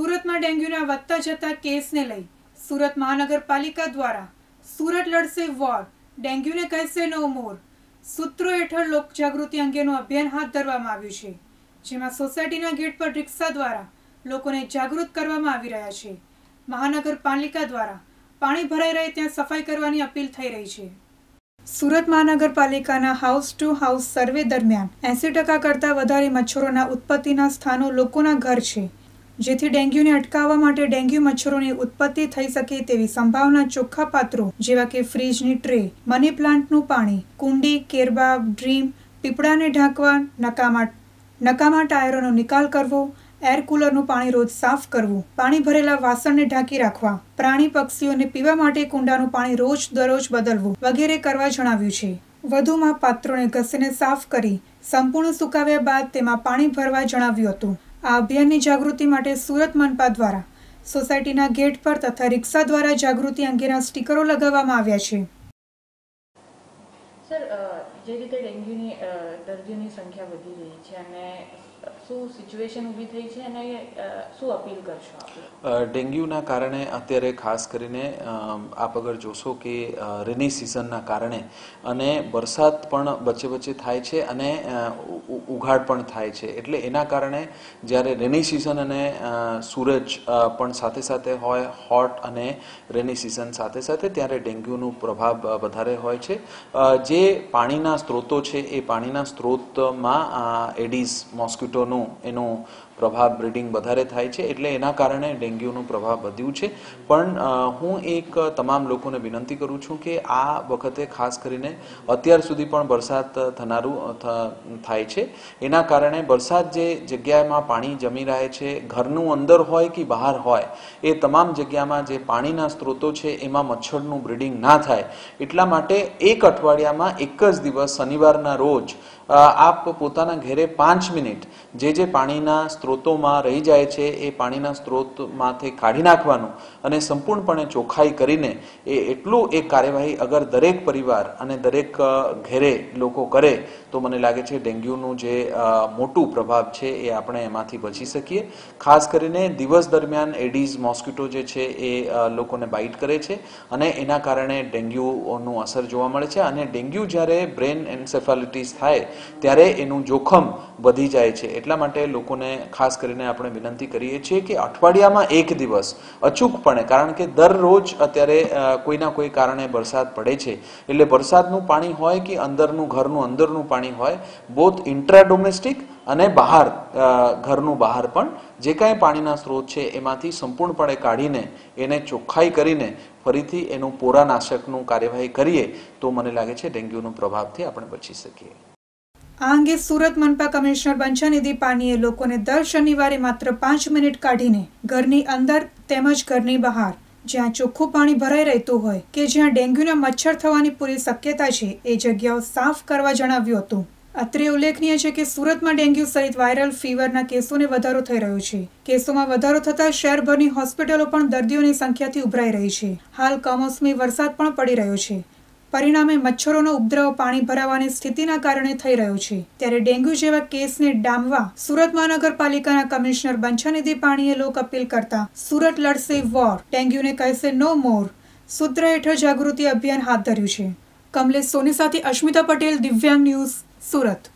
સુરતમાં ડેન્ગ્યુના વધતા જતા કેસને લઈ સુરત મહાનગરપાલિકા દ્વારા સુરત લડશે વોર ડેન્ગ્યુને કહેશે નો મોર સૂત્રો હેઠળ લોકજાગૃતિ અંગેનું અભિયાન હાથ ધરવામાં આવ્યું છે જેમાં સોસાયટીના ગેટ પર રિક્ષા દ્વારા લોકોને જાગૃત કરવામાં આવી રહ્યા છે મહાનગરપાલિકા દ્વારા પાણી ભરાઈ રહે ત્યાં સફાઈ કરવાની અપીલ થઈ રહી છે સુરત મહાનગરપાલિકાના હાઉસ ટુ હાઉસ સર્વે દરમિયાન એંસી ટકા કરતાં વધારે મચ્છરોના ઉત્પત્તિના સ્થાનો લોકોના ઘર છે જેથી ડેન્ગ્યુને અટકાવવા માટે ડેન્ગ્યુ મચ્છરોની ઉત્પત્તિ થઈ શકે તેવી સંભાવના ચોખ્ખા પાત્રો જેવા કે ફ્રીજની ટ્રે મની પ્લાન્ટનું પાણી કુંડી કેરબા ડ્રીમ પીપળાને ઢાંકવા નકામા નકામા ટાયરોનો નિકાલ કરવો એર કુલરનું પાણી રોજ સાફ કરવું પાણી ભરેલા વાસણને ઢાંકી રાખવા પ્રાણી પક્ષીઓને પીવા માટે કુંડાનું પાણી રોજ દરરોજ બદલવું વગેરે કરવા જણાવ્યું છે વધુમાં પાત્રોને ઘસીને સાફ કરી સંપૂર્ણ સુકાવ્યા બાદ તેમાં પાણી ભરવા જણાવ્યું હતું આ અભિયાનની જાગૃતિ માટે સુરત મનપા દ્વારા સોસાયટીના ગેટ પર તથા રિક્ષા દ્વારા જાગૃતિ અંગેના સ્ટીકરો લગાવવામાં આવ્યા છે સર જે રીતે ડેન્ગ્યુની દર્દીઓની સંખ્યા વધી રહી છે અને શું ડેન્ગ્યુના કારણે અત્યારે ખાસ કરીને આપ અગર જોશો કે રેની સિઝનના કારણે અને વરસાદ પણ વચ્ચે વચ્ચે થાય છે અને ઉઘાડ પણ થાય છે એટલે એના કારણે જ્યારે રેની સિઝન અને સૂરજ પણ સાથે સાથે હોય હોટ અને રેની સિઝન સાથે સાથે ત્યારે ડેન્ગ્યુનું પ્રભાવ વધારે હોય છે જે પાણીના સ્ત્રોતો છે એ પાણીના સ્ત્રોતમાં એડિઝ મોસ્કિટોનું ડેન્ગ્યુનો એનો પ્રભાવ બ્રીડિંગ વધારે થાય છે એટલે એના કારણે ડેન્ગ્યુનો પ્રભાવ વધ્યું છે પણ હું એક તમામ લોકોને વિનંતી કરું છું કે આ વખતે ખાસ કરીને અત્યાર સુધી પણ વરસાદ થનારું થાય છે એના કારણે વરસાદ જે જગ્યામાં પાણી જમી રહે છે ઘરનું અંદર હોય કે બહાર હોય એ તમામ જગ્યામાં જે પાણીના સ્ત્રોતો છે એમાં મચ્છરનું બ્રીડિંગ ના થાય એટલા માટે એક અઠવાડિયામાં એક જ દિવસ શનિવારના રોજ આપ પોતાના ઘરે પાંચ મિનિટ જે જે પાણીના સ્ત્રોતોમાં રહી જાય છે એ પાણીના સ્ત્રોતમાંથી કાઢી નાખવાનું અને સંપૂર્ણપણે ચોખ્ખાઈ કરીને એ એટલું એક કાર્યવાહી અગર દરેક પરિવાર અને દરેક ઘેરે લોકો કરે તો મને લાગે છે ડેન્ગ્યુનું જે મોટું પ્રભાવ છે એ આપણે એમાંથી બચી શકીએ ખાસ કરીને દિવસ દરમિયાન એડીઝ મોસ્કિટો જે છે એ લોકોને બાઇટ કરે છે અને એના કારણે ડેન્ગ્યુનું અસર જોવા મળે છે અને ડેન્ગ્યુ જ્યારે બ્રેન એન્સેફાલિટીસ થાય ત્યારે એનું જોખમ વધી જાય છે એટલા માટે લોકોને ખાસ કરીને આપણે વિનંતી કરીએ છીએ કે અઠવાડિયામાં એક દિવસ અચૂકપણે કારણ કે દરરોજ અત્યારે કોઈના કોઈ કારણે વરસાદ પડે છે એટલે વરસાદનું પાણી હોય કે અંદરનું ઘરનું અંદરનું પાણી હોય બોથ ઇન્ટ્રા ડોમેસ્ટિક અને બહાર ઘરનું બહાર પણ જે કાંઈ પાણીના સ્ત્રોત છે એમાંથી સંપૂર્ણપણે કાઢીને એને ચોખ્ખાઈ કરીને ફરીથી એનું પોરાનાશકનું કાર્યવાહી કરીએ તો મને લાગે છે ડેન્ગ્યુનો પ્રભાવથી આપણે બચી શકીએ આ અંગે સુરત મનપા કમિશનર બંછાનિધિ પાનીએ લોકોને દર શનિવારે માત્ર પાંચ મિનિટ કાઢીને ઘરની અંદર તેમજ ઘરની બહાર જ્યાં ચોખ્ખું પાણી ભરાઈ રહેતું હોય કે જ્યાં ડેન્ગ્યુના મચ્છર થવાની પૂરી શક્યતા છે એ જગ્યાઓ સાફ કરવા જણાવ્યું હતું અત્રે ઉલ્લેખનીય છે કે સુરતમાં ડેન્ગ્યુ સહિત વાયરલ ફીવરના કેસોને વધારો થઈ રહ્યો છે કેસોમાં વધારો થતાં શહેરભરની હોસ્પિટલો પણ દર્દીઓની સંખ્યાથી ઉભરાઈ રહી છે હાલ કમોસમી વરસાદ પણ પડી રહ્યો છે પરિણામે મચ્છરોનો ઉપદ્રવ પાણી ભરાવાની સ્થિતિના કારણે થઈ રહ્યો છે ત્યારે ડેન્ગ્યુ જેવા કેસને ડામવા સુરત મહાનગરપાલિકાના કમિશનર બંછાનિધિ પાણીએ લોક અપીલ કરતા સુરત લડશે વોર ડેન્ગ્યુને કહેશે નો મોર સૂત્ર હેઠળ જાગૃતિ અભિયાન હાથ ધર્યું છે કમલેશ સોની સાથે અશ્મિતા પટેલ દિવ્યાંગ ન્યૂઝ સુરત